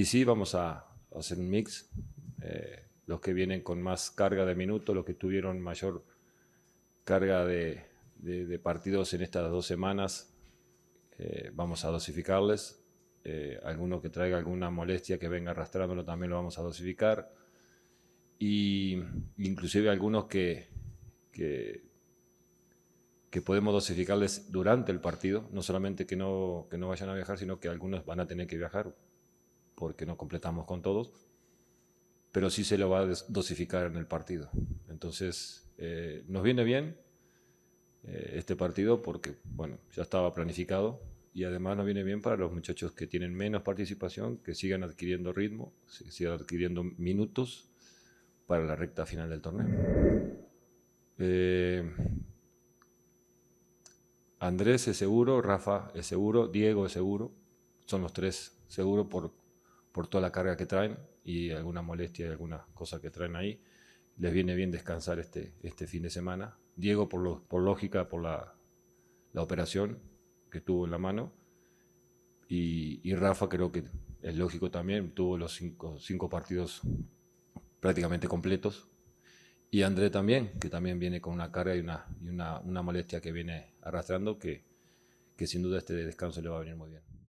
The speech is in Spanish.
Y sí, vamos a hacer un mix. Eh, los que vienen con más carga de minutos, los que tuvieron mayor carga de, partidos en estas dos semanas, eh, vamos a dosificarles. Algunos eh, alguno que traiga alguna molestia que venga arrastrándolo también lo vamos a dosificar. Y inclusive algunos que, que, que podemos dosificarles durante el partido, no solamente que no, que no vayan a viajar, sino que algunos van a tener que viajar porque no completamos con todos, pero sí se lo va a dosificar en el partido. Entonces, eh, nos viene bien eh, este partido porque, bueno, ya estaba planificado y además nos viene bien para los muchachos que tienen menos participación, que sigan adquiriendo ritmo, que sigan adquiriendo minutos para la recta final del torneo. Eh, Andrés es seguro, Rafa es seguro, Diego es seguro, son los tres seguro por por toda la carga que traen y alguna molestia y alguna cosa que traen ahí. Les viene bien descansar este, este fin de semana. Diego, por, lo, por lógica, por la, operación que tuvo en la mano. Y, Rafa, creo que es lógico también, tuvo los cinco, partidos prácticamente completos. Y André también, que también viene con una carga y una, y una molestia que viene arrastrando, que, que sin duda este descanso le va a venir muy bien.